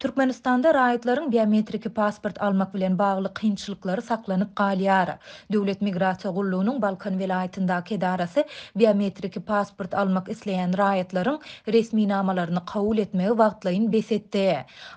Türkmenistanda raýatlaryň biometriki pasport almak bilen bağlı kynçylyklary saklanyp galyar. Döwlet migrasiýa gullugynyň Balkan welaýatyndaky edarasy biometriki pasport almak isleýän raýatlaryň resmi namalaryny kabul etmegi wagtlaryny besetdi.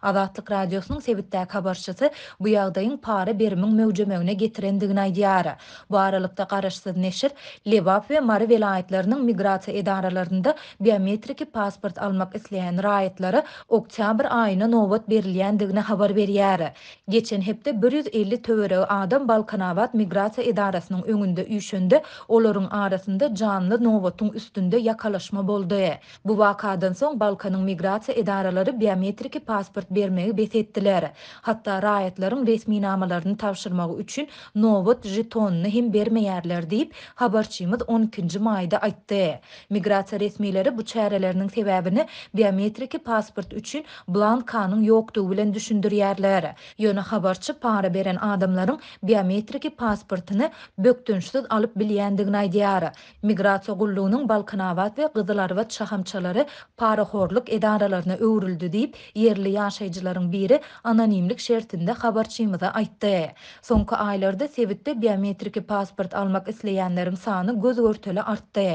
Adatlyk radiosynyň sebitde habarçysy bu ýagdaýyň para berimiň möwjemegine getirendigini aýdýar. Bu aralykda garaşdy neşir Lebap ve Mary welaýatlarynyň migrasiýa edaralarynda biometriki pasport almak isleýän raýatlary oktýabr nova. töwerewat berilýän habar berýär. Geçen hepde 150 töwere adam Balkanawat migrasiýa edarasynyň öňünde ýüşündi. Olaryň arasynda canlı nowatyň üstünde ýakalaşma boldy. Bu wakadan soň Balkanyň migrasiýa edaralary biometrik pasport bermegi besetdiler. Hatta raýatlaryň resmi namalaryny tapşyrmak üçin nowat jetonny hem bermeýärler diýip habarçymyz 12-nji maýda aýtdy. Migrasiýa resmileri bu çäherelärini Biometriki pasport üçün Blanka'nın yoktu bilen düşündirýärler. Ýöne habarçy para beren adamlaryň biometrik pasportyny böktenüştü alyp bilýändigini aýdyýar. Migratsio qullugynyň Balkanawat we gyzlar we tüşahamçalary parahorlyk edaralaryna öwrüldi diýip yerli ýaşajylaryň biri anonimlik şertinde habarçyma ga aýtdy. Soňky aýlarda Sebitiň biometrik pasport almak isleýendileriň sany göz örtüli artdy.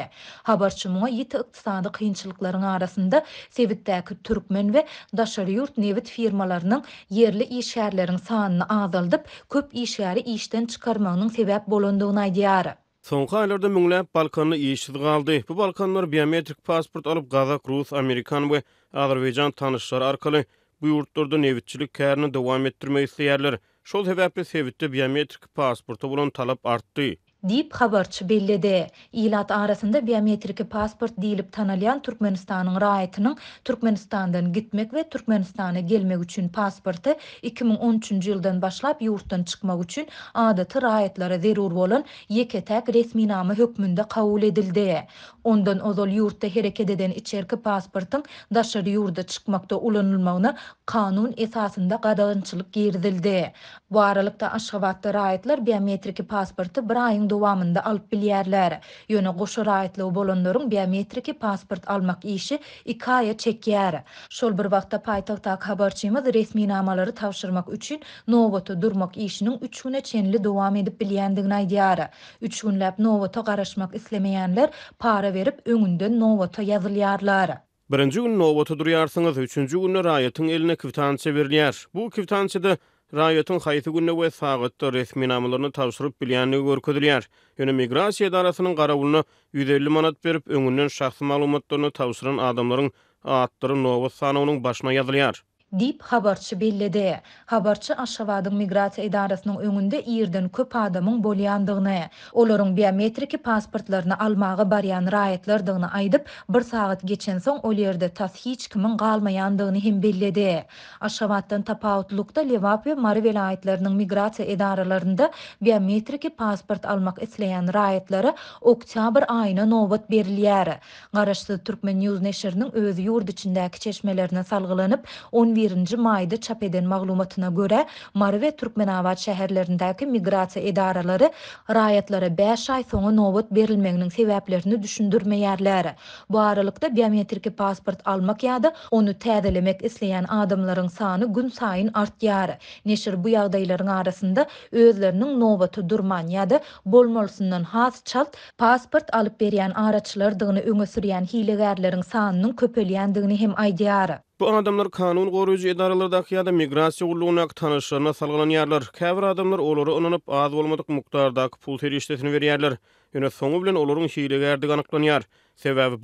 Habarçyma ýetdi, iqtisady kynçylyklarň arasynda Sebiti däk türkmen we daşary ýurt sewit yerli işərlərin sanyny azaldyp, köp işəri işden çykarmagynyň sebäp bolandygyny aýdýar. Soňky aýlarda müňlep Balkanly işçi galdy. Bu Balkanlar biometrik pasport alyp Qazak, Rus, Amerikan we Azerbaycan tanışlar arkaly bu ýurtlarda nevitçilik käärini dowam etdirmek isleýärler. Şol sebäpli sewitde biometrik pasporta bolan talap artdy. dip habarçı bellede. İlat arasında biometrik pasport dilip tanalyan Türkmenistan'ın raayetinin Türkmenistan'dan gitmek ve Türkmenistan'a gelmek üçün pasportı 2013 yıldan başlap yurttan çıkmak üçün adatı rayetlara zerur olan yeke tek resmi namı hükmünde edildi. Ondan ozol yurtta hereket eden içerki pasportın daşır yurda çıkmakta ulanılmağına kanun esasında qadalınçılık girdildi. Bu aralıkta aşavatta rayetlar biometrik pasportı bir ayın dowamında alp bilýärler. Ýöne goşuraýtly bolanlaryň biometriki pasport almak işi ikaya çekýär. Şol bir wagtda paýtagda habarçymyz resmi namalary tapşyrmak üçin Nowoto durmak işiniň 3 güne çenli dowam edip bilýändigini aýdýar. 3 günläp Nowoto garaşmak islemeýänler para berip öňünden Nowoto ýazylýarlar. Birinji gün Nowoto duryarsyňyz, 3-nji günde raýatyň eline kwitansiýa berilýär. Bu kwitansiýada Raýatyň haýyty günnä we sagatda resmi namalaryny tapşyryp bilýänini görkezdirýär. Ýöne migrasiýa idarasynyň garawuny 150 manat berip öňünden şahsy maglumatlaryny tapşyran adamlaryň adlary Nowa sanawynyň başyna ýazylýar. Dip xabarçı bellidi. Xabarçı aşavadın migrasiya idarəsinin önündə iyirdən köp adamın bolyandığını, onların biometriki pasportlarını almağa baryan rayetlərdığını aydıb, bir saat geçən son ol yerdə tas hiç kimin qalmayandığını hem bellidi. Aşavaddan tapautlukta levap ve marivel ayetlərinin migrasiya idarələrində biometriki pasport almaq etləyən rayetləri oktyabr ayına novat berliyər. Qarışlı Türkmen News Nesherinin öz yurdu içindəki çəşmələrini salgılanib, 10 21. mayda çap eden maglumatyna görä, Marwe türkmenawat şäherlerindäki migrasiýa edaralary raýatlara 5 aý soňa nowat berilmeginiň sebäplerini düşündürmeýärler. Bu aralykda biometrik pasport almak ýa-da onu täzelemek isleýän adamlaryň sany gün sayin artýar. Neşir bu ýagdaýlaryň arasynda özleriniň nowaty durman ýa-da bolmalsyndan has çalt pasport alyp berýän araçlar dygyny öňe sürýän hilegärleriň sanynyň köpelýändigini hem aýdýar. Bu adamlar kanun goruyucu idaralarda ya da migrasiya gulluğuna tanışlarına salgılan Kavir adamlar oları onanıp az olmadık muktarda pul terişlesini veriyerler. Yine sonu bilen oların hile gerdik anıklanyar.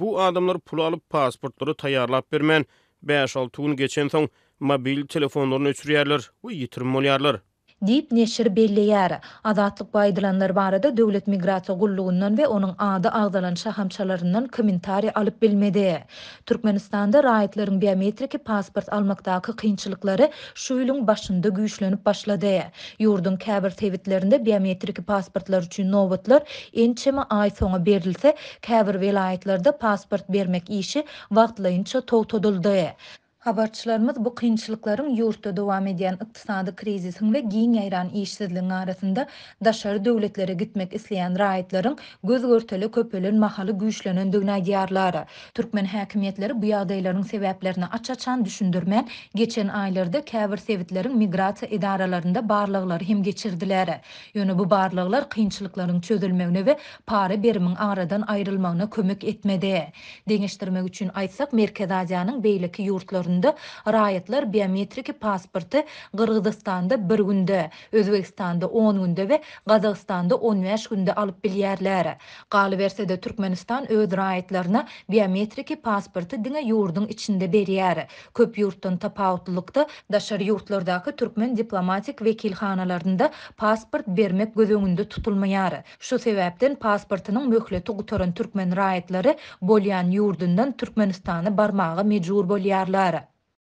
bu adamlar pul alıp pasportları tayarlap bermen. 5-6 gün geçen son mobil telefonlarını ötürüyerler. Bu yitirim molyarlar. Dip neşir belleýär. Azatlyk baýdylanlar barada döwlet migrasiýa gullugundan we onuň ady agdalan şahamçalarından kommentary alyp bilmedi. Türkmenistanda raýatlaryň biometrik pasport almakdaky kynçylyklary şu ýylyň başynda güýçlenip başlady. Ýurdun käbir biometriki biometrik pasportlar üçin nowatlar ençeme ay sona berilse, käbir welaýatlarda pasport bermek işi wagtlaýynça togtadyldy. Habarçılarımız bu kıyınçılıkların yurtta devam ediyen iktisadi krizisin ve giyin yayran işsizliğin arasında daşarı devletlere gitmek isleyen rahitların göz köpülen köpülün mahalı güçlenen dögnay Diyarları Türkmen hakimiyetleri bu yağdayların sebeplerini aç açan düşündürmen geçen aylarda kevr sevitlerin migrasi idaralarında barlıqları hem geçirdiler. Yönü bu barlıqlar kıyınçılıkların çözülmeğine ve para birimin aradan ayrılmağına kömük etmedi. Deniştirmek için aysak Merkez Aziyanın beylik yurtlarını ýurdunda biometrik biometriki pasporty Gyrgyzstanda 1 günde, Özbegistanda 10 günde we Gazagystanda 15 günde alyp bilýärler. Galy berse de Türkmenistan öz raýatlaryna biometriki pasporty diňe yurdun içinde berýär. Köp yurtun tapautlulukta daşary ýurtlardaky türkmen diplomatik wekilhanalarynda pasport bermek göz öňünde tutulmaýar. Şu sebepten pasportynyň möhleti gutaryn türkmen raýatlary bolýan yurdundan Türkmenistana barmağa mejbur bolýarlar.